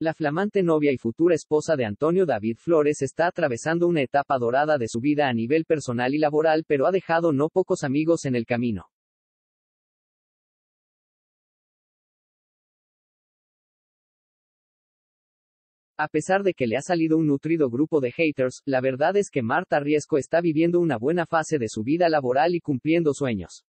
La flamante novia y futura esposa de Antonio David Flores está atravesando una etapa dorada de su vida a nivel personal y laboral, pero ha dejado no pocos amigos en el camino. A pesar de que le ha salido un nutrido grupo de haters, la verdad es que Marta Riesco está viviendo una buena fase de su vida laboral y cumpliendo sueños.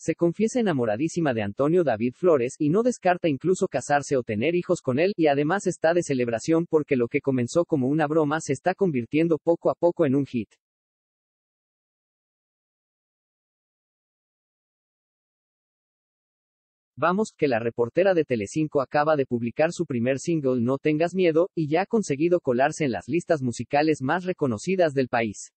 Se confiesa enamoradísima de Antonio David Flores y no descarta incluso casarse o tener hijos con él y además está de celebración porque lo que comenzó como una broma se está convirtiendo poco a poco en un hit. Vamos, que la reportera de Telecinco acaba de publicar su primer single No tengas miedo, y ya ha conseguido colarse en las listas musicales más reconocidas del país.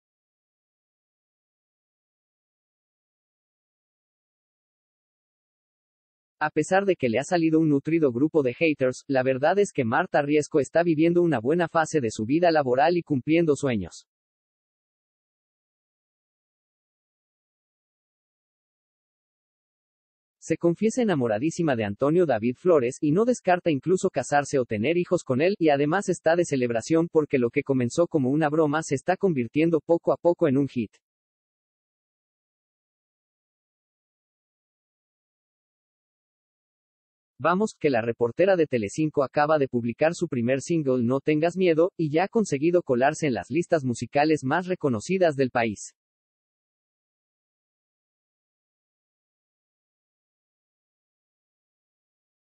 A pesar de que le ha salido un nutrido grupo de haters, la verdad es que Marta Riesco está viviendo una buena fase de su vida laboral y cumpliendo sueños. Se confiesa enamoradísima de Antonio David Flores y no descarta incluso casarse o tener hijos con él y además está de celebración porque lo que comenzó como una broma se está convirtiendo poco a poco en un hit. Vamos, que la reportera de Telecinco acaba de publicar su primer single No tengas miedo, y ya ha conseguido colarse en las listas musicales más reconocidas del país.